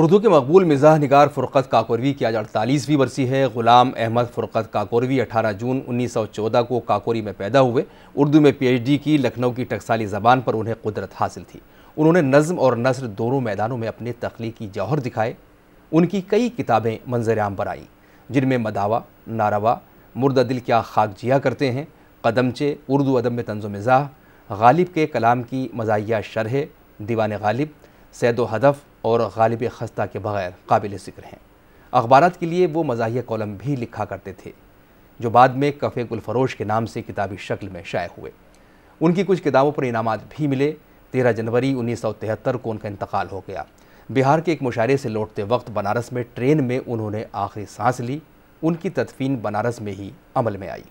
उर्दू के मकबूल मिजाह निगार फ़ुरक़त काकोरवी की आज अड़तालीसवीं बरसी है ग़ुलाम अहमद फ़ुरक़त काकोरवी 18 जून 1914 को काकोरी में पैदा हुए उर्दू में पीएचडी की लखनऊ की टकसाली ज़बान पर उन्हें कुदरत हासिल थी उन्होंने नज़म और नसर दोनों मैदानों में अपने तख्लीकी जौहर दिखाए उनकी कई किताबें मंजर आम पर आईं जिनमें मदावा नारवा मुर्दा दिल क्या खाक जिया करते हैं कदमचे उर्दू अदब में तंज मिजाह गालिब के कलाम की मजाया शरह दीवान गालिब सैद हदफ़ और गालिब ख़स्ता के बग़ैर काबिल ज़िक्र हैं अखबार के लिए वो मजाही कॉलम भी लिखा करते थे जो बाद में कफ़े गुलफरोश के नाम से किताबी शक्ल में शाये हुए उनकी कुछ किताबों पर इनाम भी मिले तेरह जनवरी उन्नीस सौ तिहत्तर को उनका इंतकाल हो गया बिहार के एक मुशारे से लौटते वक्त बनारस में ट्रेन में उन्होंने आखिरी सांस ली उनकी तदफीन बनारस में ही अमल में आई